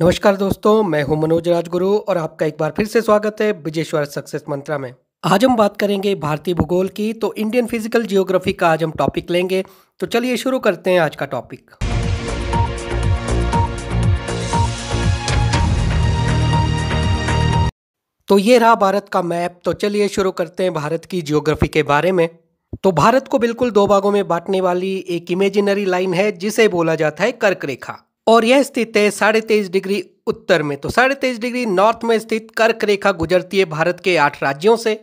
नमस्कार दोस्तों मैं हूं मनोज राजगुरु और आपका एक बार फिर से स्वागत है विजेश्वर सक्सेस मंत्रा में आज हम बात करेंगे भारतीय भूगोल की तो इंडियन फिजिकल जियोग्राफी का आज हम टॉपिक लेंगे तो चलिए शुरू करते हैं आज का टॉपिक तो ये रहा भारत का मैप तो चलिए शुरू करते हैं भारत की जियोग्राफी के बारे में तो भारत को बिल्कुल दो भागों में बांटने वाली एक इमेजिनरी लाइन है जिसे बोला जाता है कर्क रेखा और यह स्थित है साढ़े तेईस डिग्री उत्तर में तो साढ़े तेईस डिग्री नॉर्थ में स्थित कर्क रेखा गुजरती है भारत के आठ राज्यों से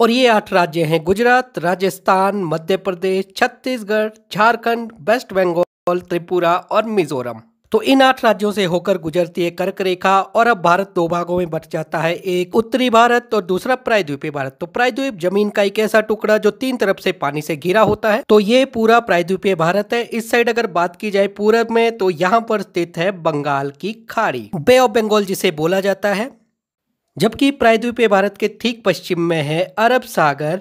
और ये आठ राज्य हैं गुजरात राजस्थान मध्य प्रदेश छत्तीसगढ़ झारखंड वेस्ट बंगाल त्रिपुरा और मिजोरम तो इन आठ राज्यों से होकर गुजरती है कर्क रेखा और अब भारत दो भागों में बट जाता है एक उत्तरी भारत और दूसरा प्रायद्वीपीय भारत तो प्रायद्वीप जमीन का एक ऐसा टुकड़ा जो तीन तरफ से पानी से घिरा होता है तो ये पूरा प्रायद्वीपीय भारत है इस साइड अगर बात की जाए पूरब में तो यहाँ पर स्थित है बंगाल की खाड़ी बे ऑफ बंगाल जिसे बोला जाता है जबकि प्रायद्वीपीय भारत के ठीक पश्चिम में है अरब सागर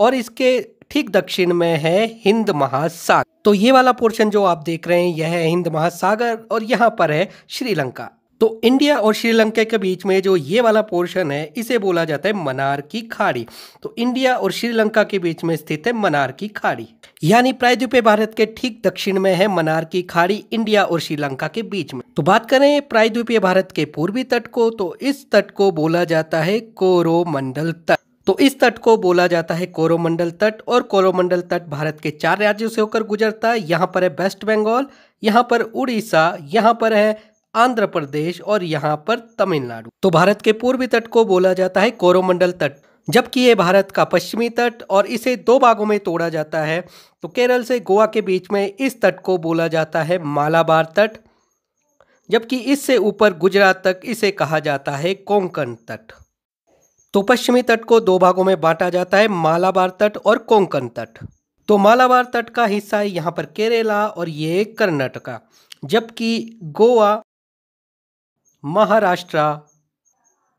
और इसके ठीक दक्षिण में है हिंद महासागर तो ये वाला पोर्शन जो आप देख रहे हैं यह है हिंद महासागर और यहाँ पर है श्रीलंका तो इंडिया और श्रीलंका के बीच में जो ये वाला पोर्शन है इसे बोला जाता है मनार की खाड़ी तो इंडिया और श्रीलंका के बीच में स्थित है मनार की खाड़ी यानी प्रायद्वीपीय भारत के ठीक दक्षिण में है मनार की खाड़ी इंडिया और श्रीलंका के बीच में तो बात करें प्रायद्वीपीय भारत के पूर्वी तट को तो इस तट को बोला जाता है कोरोमंडल तट तो इस तट को बोला जाता है कोरोमंडल तट और कोरोमंडल तट भारत के चार राज्यों से होकर गुजरता है यहाँ पर है वेस्ट बंगाल यहाँ पर उड़ीसा यहाँ पर है आंध्र प्रदेश और यहाँ पर तमिलनाडु तो भारत के पूर्वी तट को बोला जाता है कोरोमंडल तट जबकि ये भारत का पश्चिमी तट और इसे दो भागों में तोड़ा जाता है तो केरल से गोवा के बीच में इस तट को बोला जाता है मालाबार तट जबकि इससे ऊपर गुजरात तक इसे कहा जाता है कोंकण तट तो पश्चिमी तट को दो भागों में बांटा जाता है मालाबार तट और कोंकण तट तो मालाबार तट का हिस्सा है यहाँ पर केरला और ये कर्नाटका जबकि गोवा महाराष्ट्र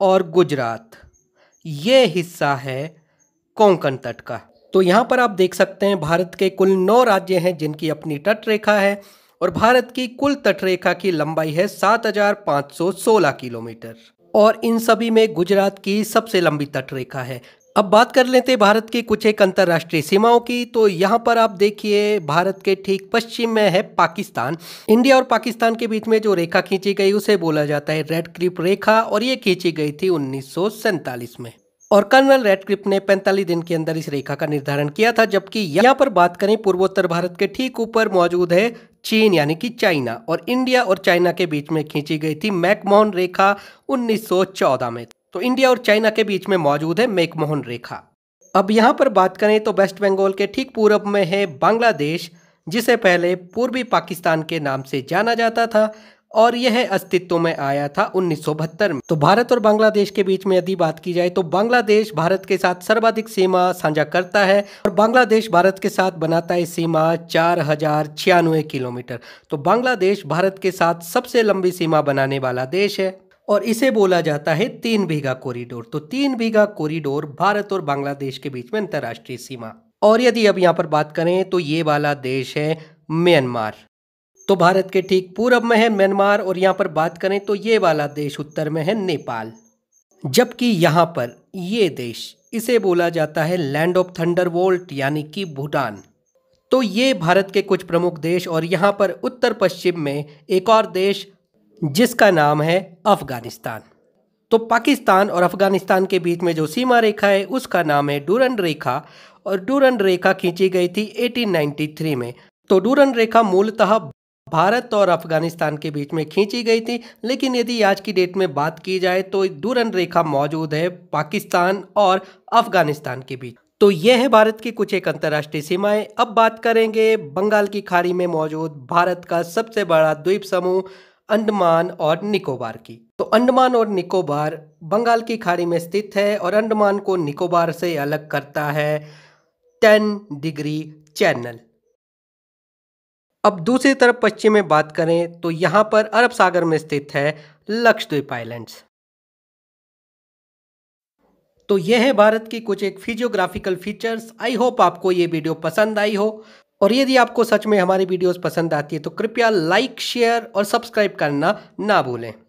और गुजरात ये हिस्सा है कोंकण तट का तो यहाँ पर आप देख सकते हैं भारत के कुल नौ राज्य हैं जिनकी अपनी तट रेखा है और भारत की कुल तटरेखा की लंबाई है 7,516 किलोमीटर और इन सभी में गुजरात की सबसे लंबी तटरेखा है अब बात कर लेते हैं भारत की कुछ एक अंतर्राष्ट्रीय सीमाओं की तो यहाँ पर आप देखिए भारत के ठीक पश्चिम में है पाकिस्तान इंडिया और पाकिस्तान के बीच में जो रेखा खींची गई उसे बोला जाता है रेड क्रिप रेखा और ये खींची गई थी उन्नीस में और कर्नल रेडक्लिप ने 45 दिन के अंदर इस रेखा का निर्धारण किया था जबकि यहाँ पर बात करें पूर्वोत्तर भारत के ठीक ऊपर मौजूद है चीन यानी कि चाइना और इंडिया और चाइना के बीच में खींची गई थी मैकमोहन रेखा 1914 में तो इंडिया और चाइना के बीच में मौजूद है मैकमोहन रेखा अब यहाँ पर बात करें तो वेस्ट बंगाल के ठीक पूर्व में है बांग्लादेश जिसे पहले पूर्वी पाकिस्तान के नाम से जाना जाता था और यह अस्तित्व में आया था उन्नीस में तो भारत और बांग्लादेश के बीच में यदि बात की जाए तो बांग्लादेश भारत के साथ सर्वाधिक सीमा साझा करता है और बांग्लादेश भारत के साथ बनाता है सीमा चार हजार छियानवे किलोमीटर तो बांग्लादेश भारत के साथ सबसे लंबी सीमा बनाने वाला देश है और इसे बोला जाता है तीन बीघा कॉरिडोर तो तीन बीघा कॉरिडोर भारत और बांग्लादेश के बीच में अंतर्राष्ट्रीय सीमा और यदि अब यहाँ पर बात करें तो ये वाला देश है म्यांमार तो भारत के ठीक पूर्व में है म्यांमार और यहाँ पर बात करें तो ये वाला देश उत्तर में है नेपाल जबकि यहाँ पर ये देश इसे बोला जाता है लैंड ऑफ थंडर वोल्ट यानी कि भूटान तो ये भारत के कुछ प्रमुख देश और यहाँ पर उत्तर पश्चिम में एक और देश जिसका नाम है अफगानिस्तान तो पाकिस्तान और अफगानिस्तान के बीच में जो सीमा रेखा है उसका नाम है डूरन रेखा और डूरन रेखा खींची गई थी 1893 में तो डूरन रेखा मूलतः भारत और अफगानिस्तान के बीच में खींची गई थी लेकिन यदि आज की डेट में बात की जाए तो दूरन रेखा मौजूद है पाकिस्तान और अफगानिस्तान के बीच तो यह है भारत की कुछ एक अंतर्राष्ट्रीय सीमाएं अब बात करेंगे बंगाल की खाड़ी में मौजूद भारत का सबसे बड़ा द्वीप समूह अंडमान और निकोबार की तो अंडमान और निकोबार बंगाल की खाड़ी में स्थित है और अंडमान को निकोबार से अलग करता है टेन डिग्री चैनल अब दूसरी तरफ पश्चिम में बात करें तो यहां पर अरब सागर में स्थित है लक्षद्वीप आइलैंड्स तो यह है भारत की कुछ एक फिजियोग्राफिकल फीचर्स आई होप आपको ये वीडियो पसंद आई हो और यदि आपको सच में हमारी वीडियोस पसंद आती है तो कृपया लाइक शेयर और सब्सक्राइब करना ना भूलें